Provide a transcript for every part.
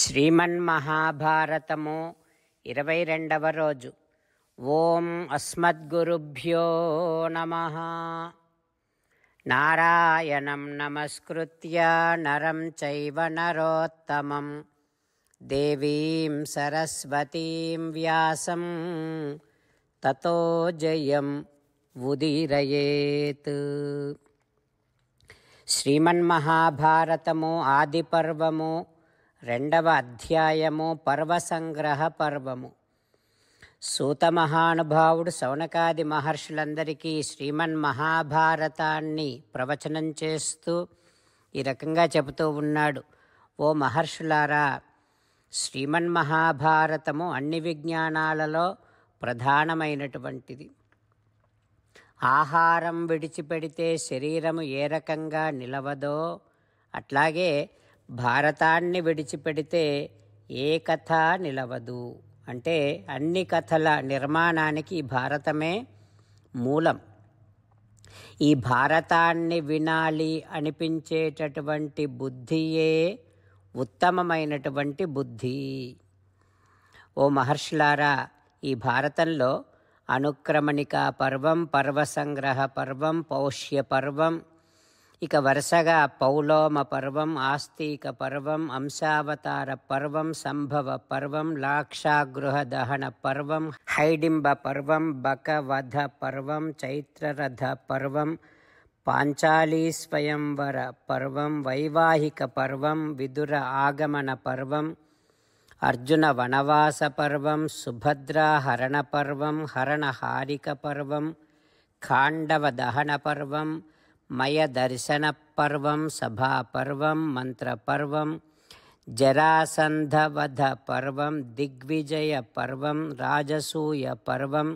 శ్రీమన్మహాభారతము ఇరవై రెండవ రోజు ఓం అస్మద్గురుభ్యో నమ నారాయణం నమస్కృత్య నరం చైవ నరోత్తమం దేవీం సరస్వతీం వ్యాసం తతో జయం ఉదీరయేత్ శ్రీమన్మహాభారతము ఆదిపర్వము రెండవ అధ్యాయము పర్వసంగ్రహ పర్వము సూత మహానుభావుడు శౌనకాది మహర్షులందరికీ శ్రీమన్ మహాభారతాన్ని ప్రవచనం చేస్తూ ఈ రకంగా చెబుతూ ఉన్నాడు ఓ మహర్షులారా శ్రీమన్ మహాభారతము అన్ని విజ్ఞానాలలో ప్రధానమైనటువంటిది ఆహారం విడిచిపెడితే శరీరము ఏ రకంగా నిలవదో అట్లాగే భారతాన్ని విడిచిపెడితే ఏ కథ నిలవదు అంటే అన్ని కథల నిర్మాణానికి భారతమే మూలం ఈ భారతాన్ని వినాలి అనిపించేటటువంటి బుద్ధియే ఉత్తమమైనటువంటి బుద్ధి ఓ మహర్షులారా ఈ భారతంలో అనుక్రమణిక పర్వం పర్వ సంగ్రహ పర్వం పౌష్య పర్వం ఇక వరుసగా పౌలోమ పర్వం ఆస్తిక పర్వం అంశావతార పర్వం సంభవ పర్వం లాక్షాగృహ దహన పర్వం హైడింబ పర్వం బకవధ పర్వం చైత్రరథ పర్వం పాంచాలీ స్వయంవర పర్వం వైవాహిక పర్వం విదుర ఆగమన పర్వం అర్జున వనవాస పర్వం సుభద్రా హరణ పర్వం హరణహారిక పర్వం ఖాండవ దహన పర్వం मयदर्शनपर्वं सभापर्वं मन्त्रपर्वं जरासन्धवधपर्वं दिग्विजयपर्वं राजसूयपर्वम्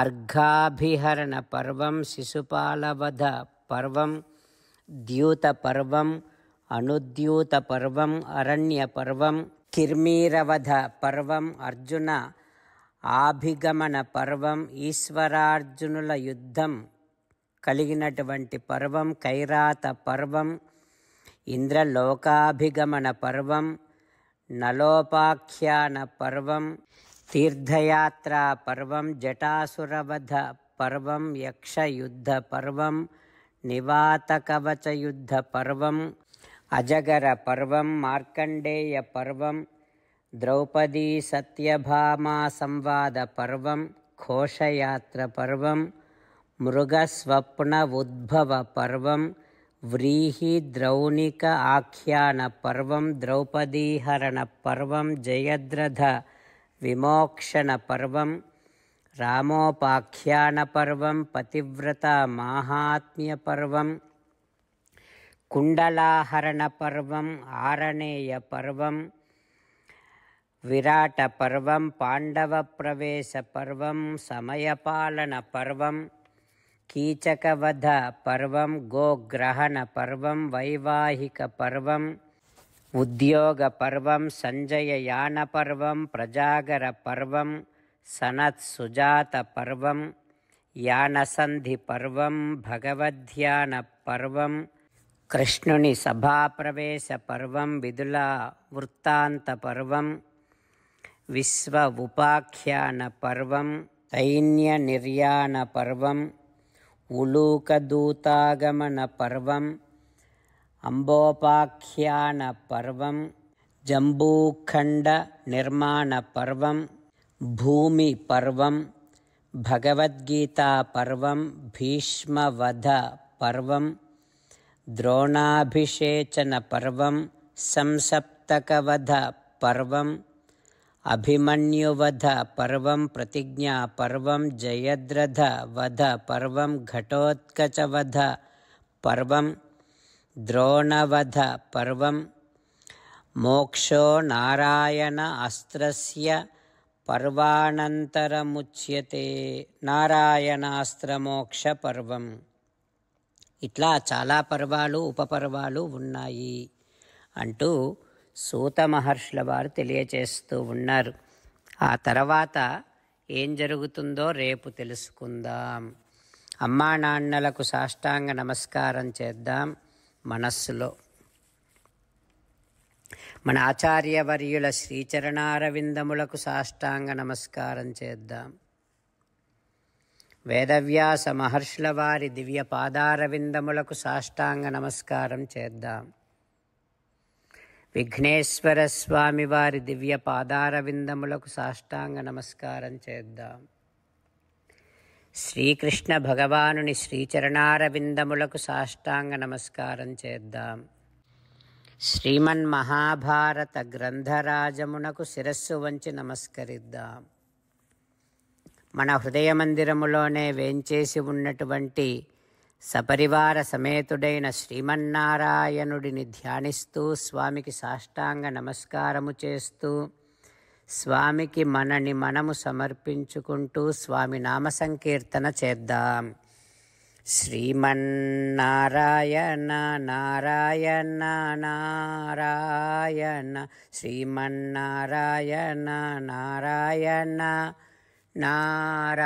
अर्घाभिहरणपर्वं शिशुपालवधपर्वं द्यूतपर्वम् अनुद्यूतपर्वम् अरण्यपर्वं किर्मीरवधपर्वम् अर्जुन आभिगमनपर्वम् ईश्वरार्जुनुलयुद्धं కలిగినటువంటి పర్వం కైరాత పర్వం ఇంద్రలోకాభిగమన పర్వం నలోపాఖ్యాన పర్వం తీర్థయాత్ర పర్వం జటాసురవధ పర్వం యక్షయుద్ధ పర్వం నివాతకవచయుద్ధ పర్వం అజగర పర్వం మార్కండేయ పర్వం ద్రౌపదీ సత్యభామా సంవాద పర్వం ఘోషయాత్ర పర్వం మృగస్వప్న ఉద్భవ పర్వం వ్రీహి ద్రౌణిక ఆఖ్యాన పర్వం ద్రౌపదీహరణ పర్వం జయద్రథ విమోక్షణ పర్వం రామోపాఖ్యాన పర్వం పతివ్రత మాహాత్మ్య పర్వం కుండలాహరణ పర్వం ఆరణేయ పర్వం విరాట పర్వం పాండవ ప్రవేశ పర్వం సమయపాలన పర్వం कीचकवधपर्वं गोग्रहणपर्वं वैवाहिकपर्वम् प्रजागरपर्वं सनत्सुजातपर्वं यानसन्धिपर्वं सनत्सुजातपर्व कृष्णुनि सभाप्रवेशपर्वं विदुला वृत्तान्तपर्वं विश्व उपाख्यानपर्वं दैन्यनिर्यानपर्वम् उलूकदूतागमनपर्व अम्बोपाख्यानपर्व जम्बूखण्डनिर्माणपर्व भूमिपर्व भगवद्गीतापर्व भीष्मवधपर्व द्रोणाभिषेचनपर्व संसप्तकवधपर्वम् అభిమన్యువధ పర్వం ప్రతిజ్ఞా పర్వం జయద్రథ వధ పర్వం ఘటోత్కచవధ పర్వం ద్రోణవధ పర్వం మోక్షో నారాయణ అస్త్రస్య పర్వానంతరముచ్యతే నారాయణాస్త్రమోక్ష పర్వం ఇట్లా చాలా పర్వాలు ఉపపర్వాలు ఉన్నాయి అంటూ సూత మహర్షుల వారు తెలియచేస్తూ ఉన్నారు ఆ తర్వాత ఏం జరుగుతుందో రేపు తెలుసుకుందాం అమ్మా నాన్నలకు సాష్టాంగ నమస్కారం చేద్దాం మనస్సులో మన ఆచార్యవర్యుల శ్రీచరణారవిందములకు సాష్టాంగ నమస్కారం చేద్దాం వేదవ్యాస మహర్షుల వారి దివ్య పాదారవిందములకు సాష్టాంగ నమస్కారం చేద్దాం విఘ్నేశ్వర స్వామి వారి దివ్య పాదారవిందములకు సాష్టాంగ నమస్కారం చేద్దాం శ్రీకృష్ణ భగవానుని శ్రీచరణారవిందములకు సాష్టాంగ నమస్కారం చేద్దాం శ్రీమన్ మహాభారత గ్రంథరాజమునకు శిరస్సు వంచి నమస్కరిద్దాం మన హృదయ మందిరములోనే వేంచేసి ఉన్నటువంటి సపరివార సమేతుడైన శ్రీమన్నారాయణుడిని ధ్యానిస్తూ స్వామికి సాష్టాంగ నమస్కారము చేస్తూ స్వామికి మనని మనము సమర్పించుకుంటూ స్వామి నామ సంకీర్తన చేద్దాం శ్రీమన్నారాయణ నారాయణ నారాయణ శ్రీమన్నారాయణ నారాయణ నారాయణ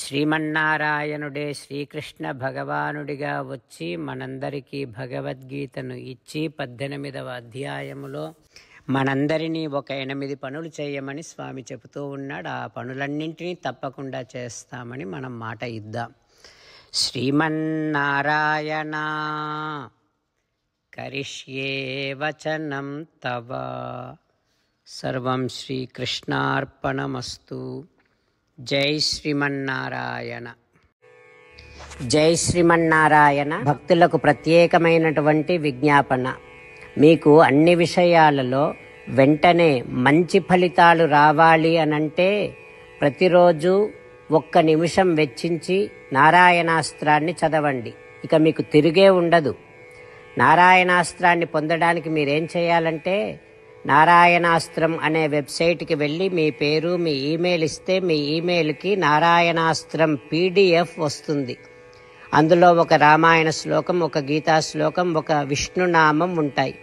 శ్రీమన్నారాయణుడే శ్రీకృష్ణ భగవానుడిగా వచ్చి మనందరికీ భగవద్గీతను ఇచ్చి పద్దెనిమిదవ అధ్యాయములో మనందరినీ ఒక ఎనిమిది పనులు చేయమని స్వామి చెబుతూ ఉన్నాడు ఆ పనులన్నింటినీ తప్పకుండా చేస్తామని మనం మాట ఇద్దాం శ్రీమన్నారాయణ కరిష్యే వచనం తవ సర్వం శ్రీకృష్ణార్పణమస్తు జై శ్రీమన్నారాయణ జై శ్రీమన్నారాయణ భక్తులకు ప్రత్యేకమైనటువంటి విజ్ఞాపన మీకు అన్ని విషయాలలో వెంటనే మంచి ఫలితాలు రావాలి అనంటే ప్రతిరోజు ఒక్క నిమిషం వెచ్చించి నారాయణాస్త్రాన్ని చదవండి ఇక మీకు తిరిగే ఉండదు నారాయణాస్త్రాన్ని పొందడానికి మీరేం చేయాలంటే నారాయణాస్త్రం అనే వెబ్సైట్కి వెళ్ళి మీ పేరు మీ ఈమెయిల్ ఇస్తే మీ ఈమెయిల్కి నారాయణాస్త్రం పీడిఎఫ్ వస్తుంది అందులో ఒక రామాయణ శ్లోకం ఒక గీతా శ్లోకం ఒక విష్ణునామం ఉంటాయి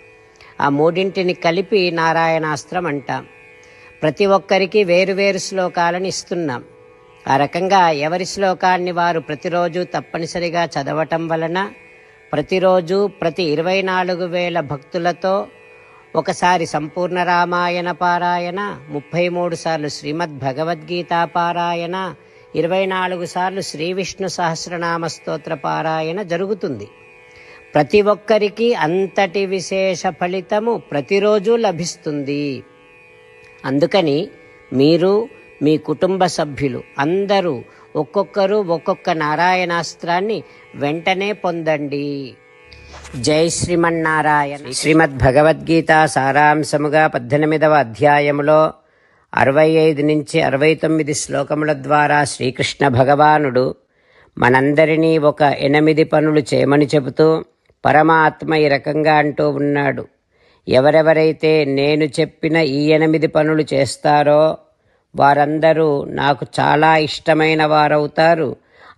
ఆ మూడింటిని కలిపి నారాయణాస్త్రం అంటాం ప్రతి ఒక్కరికి వేరువేరు శ్లోకాలను ఇస్తున్నాం ఆ రకంగా ఎవరి శ్లోకాన్ని వారు ప్రతిరోజు తప్పనిసరిగా చదవటం వలన ప్రతిరోజు ప్రతి ఇరవై నాలుగు వేల భక్తులతో ఒకసారి సంపూర్ణ రామాయణ పారాయణ ముప్పై మూడు సార్లు శ్రీమద్ భగవద్గీత పారాయణ ఇరవై నాలుగు సార్లు శ్రీ విష్ణు సహస్రనామ స్తోత్ర పారాయణ జరుగుతుంది ప్రతి ఒక్కరికి అంతటి విశేష ఫలితము ప్రతిరోజు లభిస్తుంది అందుకని మీరు మీ కుటుంబ సభ్యులు అందరూ ఒక్కొక్కరు ఒక్కొక్క నారాయణాస్త్రాన్ని వెంటనే పొందండి జై శ్రీమన్నారాయణ శ్రీమద్ భగవద్గీత సారాంశముగా పద్దెనిమిదవ అధ్యాయములో అరవై ఐదు నుంచి అరవై తొమ్మిది శ్లోకముల ద్వారా శ్రీకృష్ణ భగవానుడు మనందరినీ ఒక ఎనిమిది పనులు చేయమని చెబుతూ పరమాత్మ ఈ రకంగా అంటూ ఉన్నాడు ఎవరెవరైతే నేను చెప్పిన ఈ ఎనిమిది పనులు చేస్తారో వారందరూ నాకు చాలా ఇష్టమైన వారవుతారు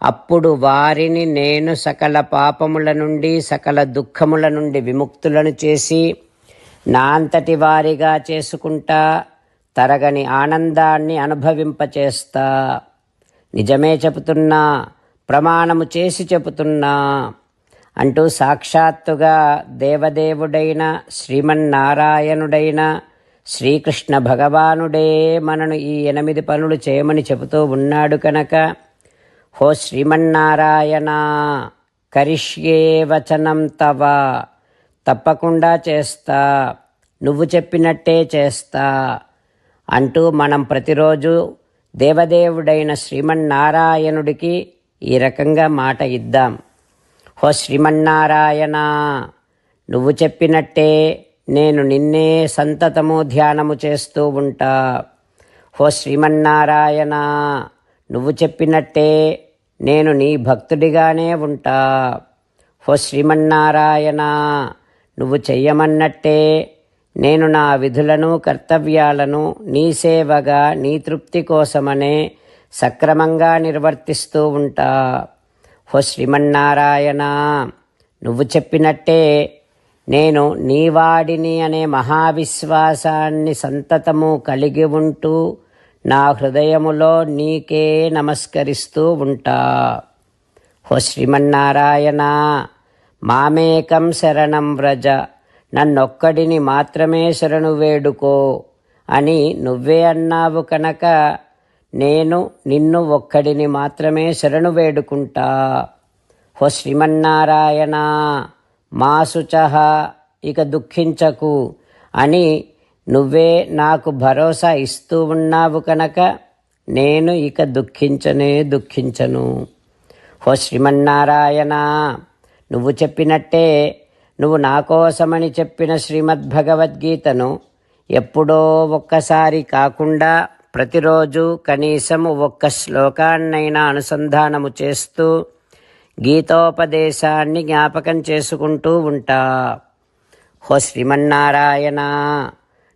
అప్పుడు వారిని నేను సకల పాపముల నుండి సకల దుఃఖముల నుండి విముక్తులను చేసి నా అంతటి వారిగా చేసుకుంటా తరగని ఆనందాన్ని అనుభవింపచేస్తా నిజమే చెబుతున్నా ప్రమాణము చేసి చెబుతున్నా అంటూ సాక్షాత్తుగా దేవదేవుడైన శ్రీమన్నారాయణుడైన శ్రీకృష్ణ భగవానుడే మనను ఈ ఎనిమిది పనులు చేయమని చెబుతూ ఉన్నాడు కనుక హో శ్రీమన్నారాయణ కరిష్యే వచనం తవ తప్పకుండా చేస్తా నువ్వు చెప్పినట్టే చేస్తా అంటూ మనం ప్రతిరోజు దేవదేవుడైన శ్రీమన్నారాయణుడికి ఈ రకంగా మాట ఇద్దాం హో శ్రీమన్నారాయణ నువ్వు చెప్పినట్టే నేను నిన్నే సంతతము ధ్యానము చేస్తూ ఉంటా హో శ్రీమన్నారాయణ నువ్వు చెప్పినట్టే నేను నీ భక్తుడిగానే ఉంటా హో శ్రీమన్నారాయణ నువ్వు చెయ్యమన్నట్టే నేను నా విధులను కర్తవ్యాలను నీ సేవగా నీ తృప్తి కోసమనే సక్రమంగా నిర్వర్తిస్తూ ఉంటా హో శ్రీమన్నారాయణ నువ్వు చెప్పినట్టే నేను నీవాడిని అనే మహావిశ్వాసాన్ని సంతతము కలిగి ఉంటూ నా హృదయములో నీకే నమస్కరిస్తూ ఉంటా హో శ్రీమన్నారాయణ మామేకం శరణం వ్రజ నన్నొక్కడిని మాత్రమే శరణు వేడుకో అని నువ్వే అన్నావు కనుక నేను నిన్ను ఒక్కడిని మాత్రమే శరణు వేడుకుంటా హో శ్రీమన్నారాయణ మాసుచ ఇక దుఃఖించకు అని నువ్వే నాకు భరోసా ఇస్తూ ఉన్నావు కనుక నేను ఇక దుఃఖించనే దుఃఖించను హో శ్రీమన్నారాయణ నువ్వు చెప్పినట్టే నువ్వు నా కోసమని చెప్పిన శ్రీమద్భగవద్గీతను ఎప్పుడో ఒక్కసారి కాకుండా ప్రతిరోజు కనీసం ఒక్క శ్లోకాన్నైనా అనుసంధానము చేస్తూ గీతోపదేశాన్ని జ్ఞాపకం చేసుకుంటూ ఉంటా హో శ్రీమన్నారాయణ